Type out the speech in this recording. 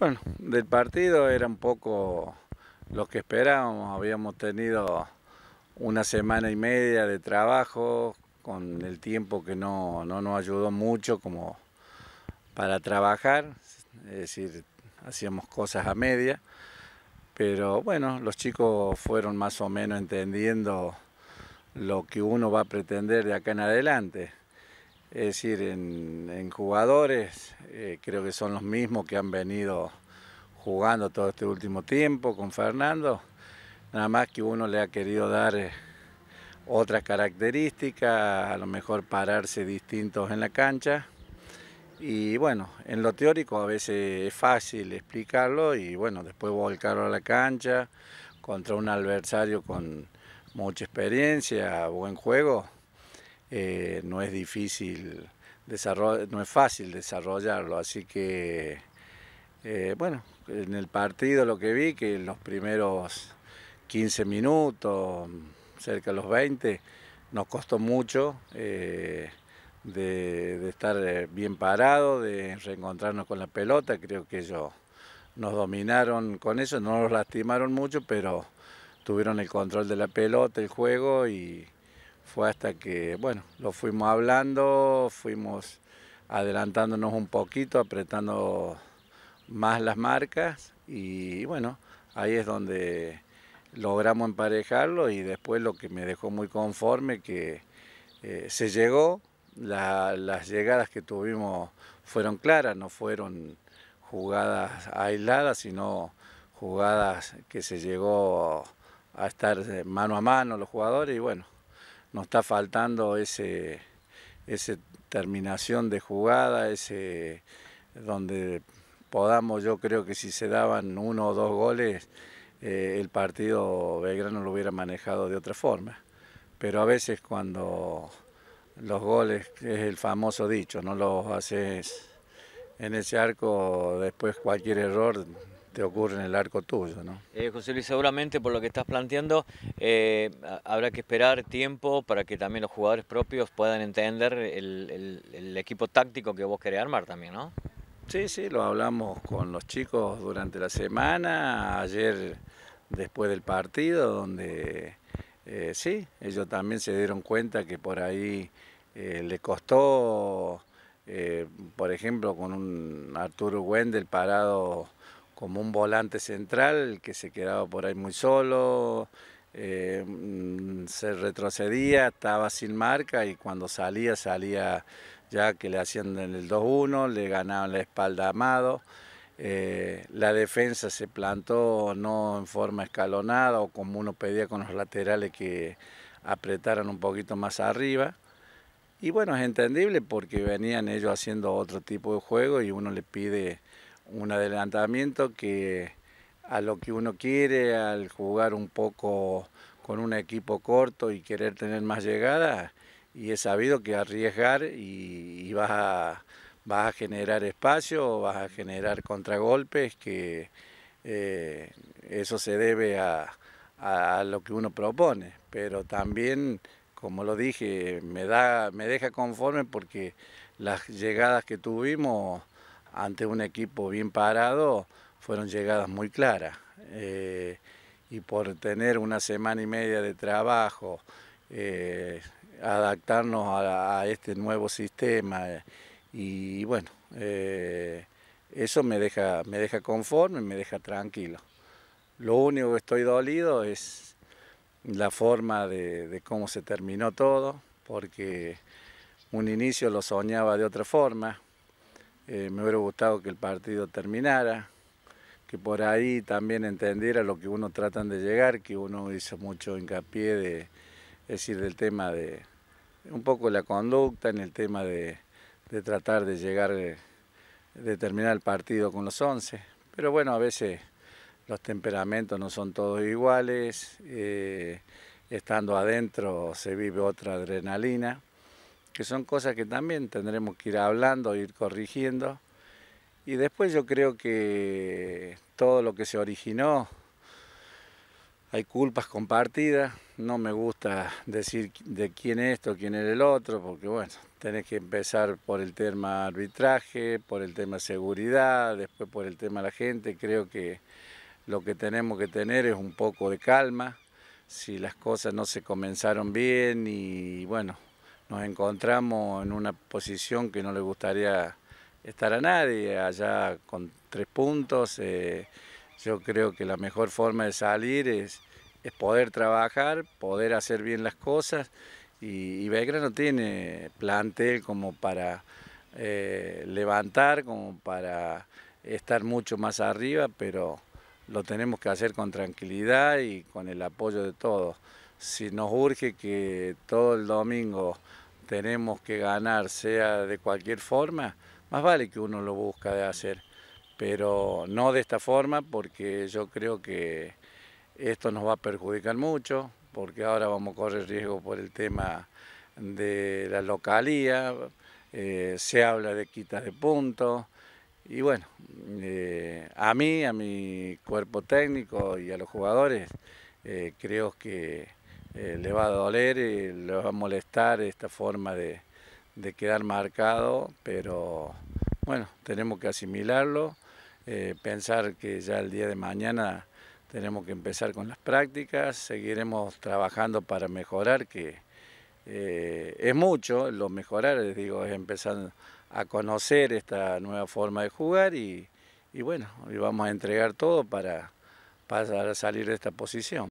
Bueno, del partido era un poco lo que esperábamos. Habíamos tenido una semana y media de trabajo con el tiempo que no, nos ayudó mucho como para trabajar, es decir, hacíamos cosas a media, pero bueno, los chicos fueron más o menos entendiendo lo que uno va a pretender de acá en adelante. Es decir, en, jugadores eh, creo que son los mismos que han venido jugando todo este último tiempo con Fernando, nada más que uno le ha querido dar otra eh, otras características, a lo mejor pararse distintos en la cancha. Y bueno, en lo teórico a veces es fácil explicarlo y bueno, después volcarlo a la cancha contra un adversario con mucha experiencia, buen juego eh, no es difícil, no es fácil desarrollarlo, así que eh, bueno, en el partido lo que vi que en los primeros 15 minutos, cerca de los 20, nos costó mucho eh, de, de, estar bien parado, de reencontrarnos con la pelota, creo que ellos nos dominaron con eso, no nos lastimaron mucho, pero tuvieron el control de la pelota, el juego y fue hasta que, bueno, lo fuimos hablando, fuimos adelantándonos un poquito, apretando más las marcas y bueno, ahí es donde logramos emparejarlo y después lo que me dejó muy conforme que eh, se llegó, las llegadas que tuvimos fueron claras, no fueron jugadas aisladas, sino jugadas que se llegó a estar mano a mano los jugadores y bueno, nos está faltando ese, ese terminación de jugada, ese donde podamos, yo creo que si se daban uno o dos goles, eh, el partido Belgrano lo hubiera manejado de otra forma. Pero a veces cuando los goles, es el famoso dicho, no los haces en ese arco, después cualquier error te ocurre en el arco tuyo. ¿no? Eh, José Luis, seguramente por lo que estás planteando, eh, habrá que esperar tiempo para que también los jugadores propios puedan entender el, equipo táctico que vos querés armar también, ¿no? Sí, sí, lo hablamos con los chicos durante la semana, ayer después del partido, donde eh, sí, ellos también se dieron cuenta que por ahí le costó, por ejemplo, con un Arturo Wendel parado como un volante central que se quedaba por ahí muy solo, eh, mm, se retrocedía, estaba sin marca y cuando salía, salía ya que le hacían en el 2-1, le ganaban la espalda a Amado. Eh, la defensa se plantó no en forma escalonada o como uno pedía con los laterales que apretaran un poquito más arriba. Y bueno, es entendible porque venían ellos haciendo otro tipo de juego y uno le pide un adelantamiento que a lo que uno quiere, al jugar un poco con un equipo corto y querer tener más llegadas, y es sabido que arriesgar y, vas, a, generar espacio, vas a generar contragolpes, que eh, eso se debe a, lo que uno propone, pero también, como lo dije, me, da, me deja conforme porque las llegadas que tuvimos ante un equipo bien parado fueron llegadas muy claras. Eh, y por tener una semana y media de trabajo, eh, adaptarnos a, este nuevo sistema, eh, y bueno, eso me deja, me deja conforme, me deja tranquilo. Lo único que estoy dolido es la forma de cómo se terminó todo, porque un inicio lo soñaba de otra forma, eh, me hubiera gustado que el partido terminara, que por ahí también entendiera lo que uno tratan de llegar, que uno hizo mucho hincapié de, decir, del tema de un poco la conducta, en el tema de, tratar de llegar, eh, de terminar el partido con los 11. Pero bueno, a veces los temperamentos no son todos iguales, eh, estando adentro se vive otra adrenalina que son cosas que también tendremos que ir hablando, ir corrigiendo. Y después yo creo que todo lo que se originó, hay culpas compartidas, no me gusta decir de quién es esto, quién es el otro, porque bueno, tenés que empezar por el tema arbitraje, por el tema seguridad, después por el tema la gente, creo que lo que tenemos que tener es un poco de calma, si las cosas no se comenzaron bien y bueno, nos encontramos en una posición que no le gustaría estar a nadie, allá con tres puntos. Eh, yo creo que la mejor forma de salir es, poder trabajar, poder hacer bien las cosas y, y no tiene plantel como para eh, levantar, como para estar mucho más arriba, pero lo tenemos que hacer con tranquilidad y con el apoyo de todos si nos urge que todo el domingo tenemos que ganar, sea de cualquier forma, más vale que uno lo busca de hacer, pero no de esta forma porque yo creo que esto nos va a perjudicar mucho, porque ahora vamos a correr riesgo por el tema de la localía, eh, se habla de quitas de puntos, y bueno, eh, a mí, a mi cuerpo técnico y a los jugadores, eh, creo que eh, le va a doler y eh, le va a molestar esta forma de, quedar marcado, pero bueno, tenemos que asimilarlo, eh, pensar que ya el día de mañana tenemos que empezar con las prácticas, seguiremos trabajando para mejorar, que es mucho, lo mejorar, les digo, es empezar a conocer esta nueva forma de jugar y, bueno, hoy vamos a entregar todo para, para salir de esta posición.